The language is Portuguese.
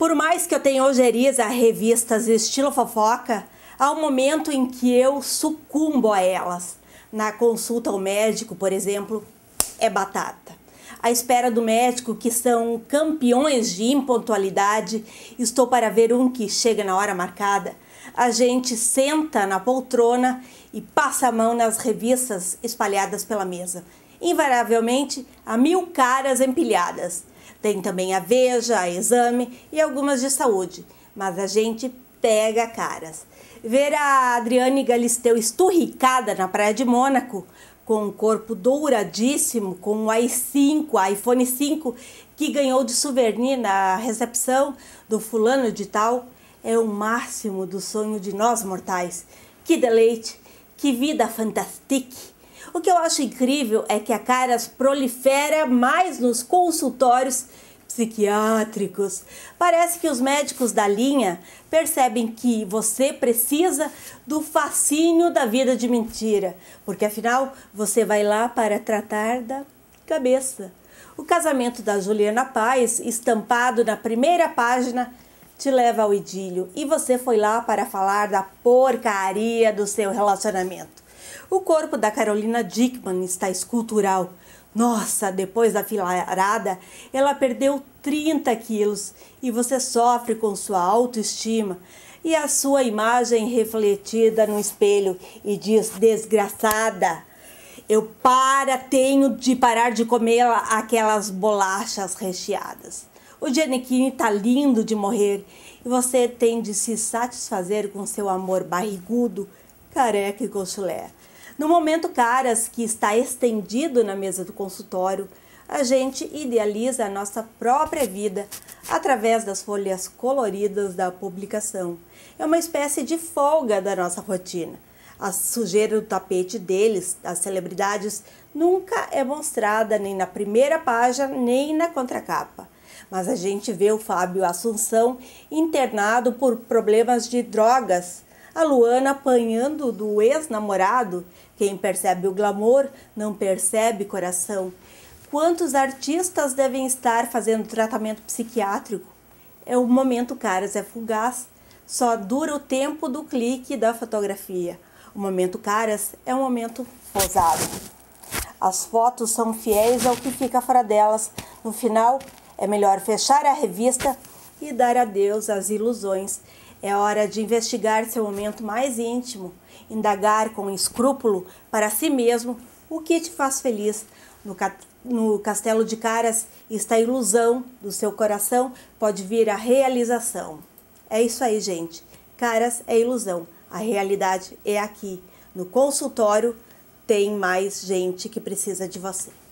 Por mais que eu tenha ojerias a revistas estilo fofoca, há um momento em que eu sucumbo a elas. Na consulta ao médico, por exemplo, é batata. À espera do médico, que são campeões de impontualidade, estou para ver um que chega na hora marcada. A gente senta na poltrona e passa a mão nas revistas espalhadas pela mesa. Invariavelmente, há mil caras empilhadas. Tem também a Veja, a Exame e algumas de saúde, mas a gente pega caras. Ver a Adriane Galisteu esturricada na Praia de Mônaco, com um corpo douradíssimo, com um i5, iPhone 5, que ganhou de souvenir na recepção do fulano de tal, é o máximo do sonho de nós mortais. Que deleite, que vida fantástica! O que eu acho incrível é que a caras prolifera mais nos consultórios psiquiátricos. Parece que os médicos da linha percebem que você precisa do fascínio da vida de mentira, porque afinal você vai lá para tratar da cabeça. O casamento da Juliana Paz, estampado na primeira página, te leva ao idílio e você foi lá para falar da porcaria do seu relacionamento. O corpo da Carolina Dickman está escultural. Nossa, depois da filarada, ela perdeu 30 quilos e você sofre com sua autoestima e a sua imagem refletida no espelho e diz: desgraçada. Eu para, tenho de parar de comer aquelas bolachas recheadas. O Giannichini está lindo de morrer e você tem de se satisfazer com seu amor barrigudo, careca e conchulé. No momento Caras, que está estendido na mesa do consultório, a gente idealiza a nossa própria vida através das folhas coloridas da publicação. É uma espécie de folga da nossa rotina. A sujeira do tapete deles, das celebridades, nunca é mostrada nem na primeira página nem na contracapa. Mas a gente vê o Fábio Assunção internado por problemas de drogas a Luana apanhando do ex-namorado. Quem percebe o glamour não percebe coração. Quantos artistas devem estar fazendo tratamento psiquiátrico? É o momento, caras, é fugaz. Só dura o tempo do clique da fotografia. O momento, caras, é um momento posado. As fotos são fiéis ao que fica fora delas. No final, é melhor fechar a revista e dar adeus às ilusões é hora de investigar seu momento mais íntimo, indagar com escrúpulo para si mesmo o que te faz feliz. No, ca no castelo de caras está a ilusão, do seu coração pode vir a realização. É isso aí, gente. Caras é ilusão, a realidade é aqui. No consultório tem mais gente que precisa de você.